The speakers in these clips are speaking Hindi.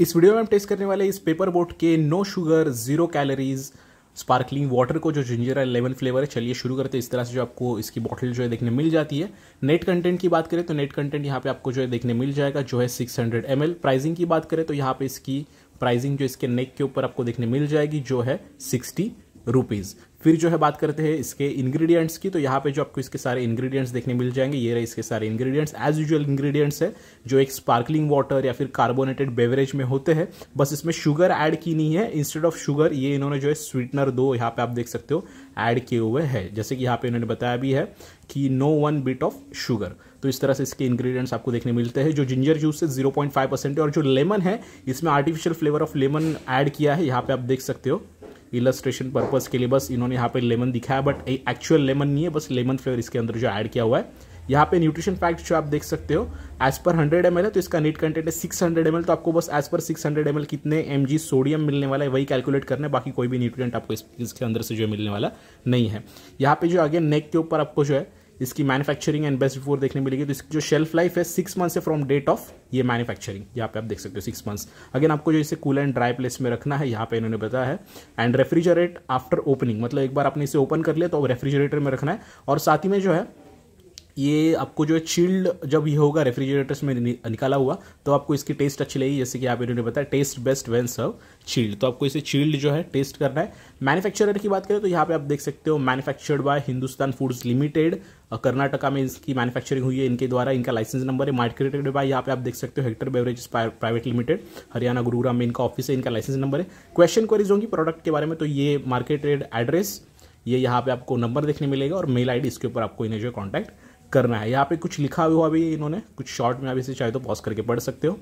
इस वीडियो में हम टेस्ट करने वाले इस पेपर बोट के no sugar zero calories sparkling water को जो जिंजर एंड लेमन फ्लेवर है चलिए शुरू करते हैं इस तरह से जो आपको इसकी बॉटल जो है देखने मिल जाती है नेट कंटेंट की बात करें तो नेट कंटेंट यहाँ पे आपको जो है देखने मिल जाएगा जो है 600 हंड्रेड प्राइसिंग की बात करें तो यहाँ पे इसकी प्राइसिंग जो इसके नेक के ऊपर आपको देखने मिल जाएगी जो है सिक्सटी रुपीज़ फिर जो है बात करते हैं इसके इंग्रेडिएंट्स की तो यहाँ पे जो आपको इसके सारे इंग्रेडिएंट्स देखने मिल जाएंगे ये रहे इसके सारे इंग्रेडिएंट्स एज यूजुअल इंग्रेडिएंट्स है जो एक स्पार्कलिंग वाटर या फिर कार्बोनेटेड बेवरेज में होते हैं बस इसमें शुगर ऐड की नहीं है इंस्टेड ऑफ शुगर ये इन्होंने जो है स्वीटनर दो यहाँ पे आप देख सकते हो एड किए हुए है जैसे कि यहाँ पे इन्होंने बताया भी है कि no one bit of sugar तो इस तरह से इसके इंग्रेडिएंट्स आपको देखने मिलते हैं जो जिंजर जूस है 0.5 परसेंट है और जो लेमन है इसमें artificial flavour of lemon add किया है यहाँ पे आप देख सकते हो इलस्ट्रेशन पर्पज़ के लिए बस इन्होंने यहाँ पे लेमन दिखाया बट एक्चुअल लेमन नहीं है बस लेमन फ्लेवर इसके अंदर जो ऐड किया हुआ है यहाँ पे न्यूट्रिशन फैक्ट जो आप देख सकते हो एज पर हंड्रेड एम है तो इसका नेट कंटेंट है सिक्स हंड्रेड एम तो आपको बस as per six hundred M कितने एम सोडियम मिलने वाला है वही कैलकुलेट करना है बाकी कोई भी न्यूट्रिएंट आपको इस, इसके अंदर से जो मिलने वाला नहीं है यहाँ पे जो आगे नेक के ऊपर आपको जो है इसकी मैन्युफैक्चरिंग एंड बेस्ट बिफोर देखने मिलेगी तो इसकी जो शेल्फ लाइफ है सिक्स मंथ्स है फ्रॉम डेट ऑफ ये मैन्युफैक्चरिंग यहाँ पे आप देख सकते हो सिक्स मंथ्स अगेन आपको जो इसे कूल एंड ड्राई प्लेस में रखना है यहाँ पे इन्होंने बताया है एंड रेफ्रिजरेट आफ्टर ओपनिंग मतलब एक बार आपने इसे ओपन कर लिया तो रेफ्रिजरेटर में रखना है और साथ ही में जो है ये आपको जो है चिल्ड जब ये होगा रेफ्रिजरेटर्स में नि, निकाला हुआ तो आपको इसकी टेस्ट अच्छी लगी जैसे कि आप इन्होंने बताया taste best when serve chilled तो आपको इसे चिल्ड जो है टेस्ट करना है मैन्युफैक्चरर की बात करें तो यहाँ पे आप देख सकते हो manufactured by Hindustan foods limited Karnataka में इसकी मैन्युफैक्चरिंग हुई है इनके द्वारा इनका लाइसेंस नंबर है मार्केटेड बाय यहाँ पे आप देख सकते हो Hector beverage private limited Haryana Gurugram में इनका ऑफिस है इनका लाइसेंस नंबर है क्वेश्चन क्वेरीज होंगी प्रोडक्ट के बारे में तो ये मार्केटेड एड्रेस ये यहाँ पे आपको नंबर देखने मिलेगा और मेल आईडी इसके ऊपर आपको इन्हें जो है कॉन्टैक्ट करना है यहाँ पे कुछ लिखा हुआ भी इन्होंने कुछ शॉर्ट में आप इसे चाहे तो पॉज करके पढ़ सकते हो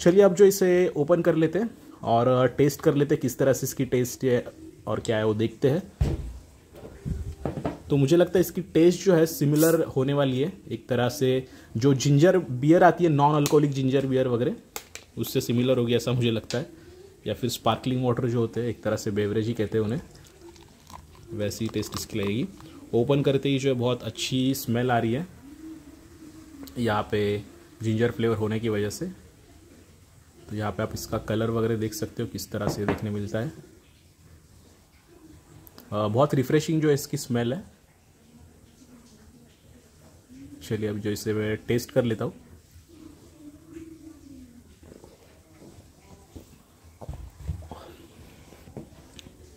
चलिए अब जो इसे ओपन कर लेते हैं और टेस्ट uh, कर लेते हैं किस तरह से इसकी टेस्ट है और क्या है वो देखते हैं तो मुझे लगता है इसकी टेस्ट जो है सिमिलर होने वाली है एक तरह से जो जिंजर बियर आती है नॉन अल्कोहलिक जिंजर बियर वगैरह उससे सिमिलर होगी ऐसा मुझे लगता है या फिर स्पार्कलिंग वाटर जो होते हैं एक तरह से बेवरेज ही कहते हैं उन्हें वैसी टेस्ट इसकी लगेगी ओपन करते ही जो है बहुत अच्छी स्मेल आ रही है यहाँ पे जिंजर फ्लेवर होने की वजह से तो यहाँ पे आप इसका कलर वगैरह देख सकते हो किस तरह से देखने मिलता है आ, बहुत रिफ्रेशिंग जो है इसकी स्मेल है चलिए अब जो इसे मैं टेस्ट कर लेता हूँ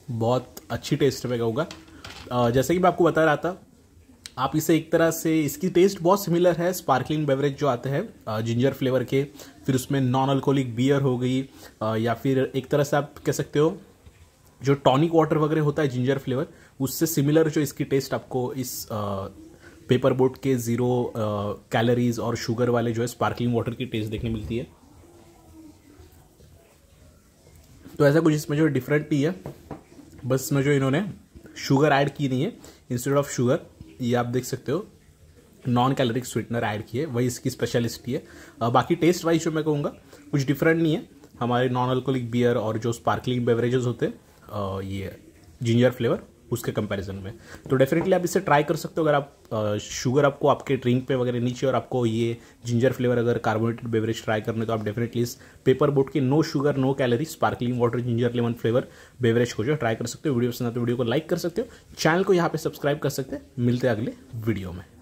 बहुत अच्छी टेस्ट में कहूँगा जैसे कि मैं आपको बता रहा था आप इसे एक तरह से इसकी टेस्ट बहुत सिमिलर है स्पार्कलिंग बेवरेज जो आते हैं जिंजर फ्लेवर के फिर उसमें नॉन अल्कोहलिक बियर हो गई या फिर एक तरह से आप कह सकते हो जो टॉनिक वाटर वगैरह होता है जिंजर फ्लेवर उससे सिमिलर जो इसकी टेस्ट आपको इस पेपर बोट के ज़ीरो कैलोरीज और शुगर वाले जो है स्पार्कलिंग वाटर की टेस्ट देखने मिलती है तो ऐसा कुछ इसमें जो डिफरेंट ही है बस में जो इन्होंने शुगर ऐड की नहीं है इंस्टेड ऑफ शुगर ये आप देख सकते हो नॉन कैलोरिक स्वीटनर ऐड किए वही इसकी स्पेशलिस्टी है बाकी टेस्ट वाइज जो मैं कहूँगा कुछ डिफरेंट नहीं है हमारे नॉन अल्कोहलिक बियर और जो स्पार्कलिंग बेवरेजेस होते हैं ये जिंजर फ्लेवर उसके कंपैरिजन में तो डेफिनेटली आप इसे ट्राई कर सकते हो अगर आप शुगर आपको आपके ड्रिंक पे वगैरह नीचे और आपको ये जिंजर फ्लेवर अगर कार्बोनेटेड बेवरेज ट्राई करने तो आप डेफिनेटली इस पेपर बोट के no sugar no calorie sparkling water ginger lemon flavour beverage को जो ट्राई कर सकते हो वीडियो पसंद आते तो वीडियो को लाइक कर सकते हो चैनल को यहाँ पर सब्सक्राइब कर सकते हैं मिलते हैं अगले वीडियो में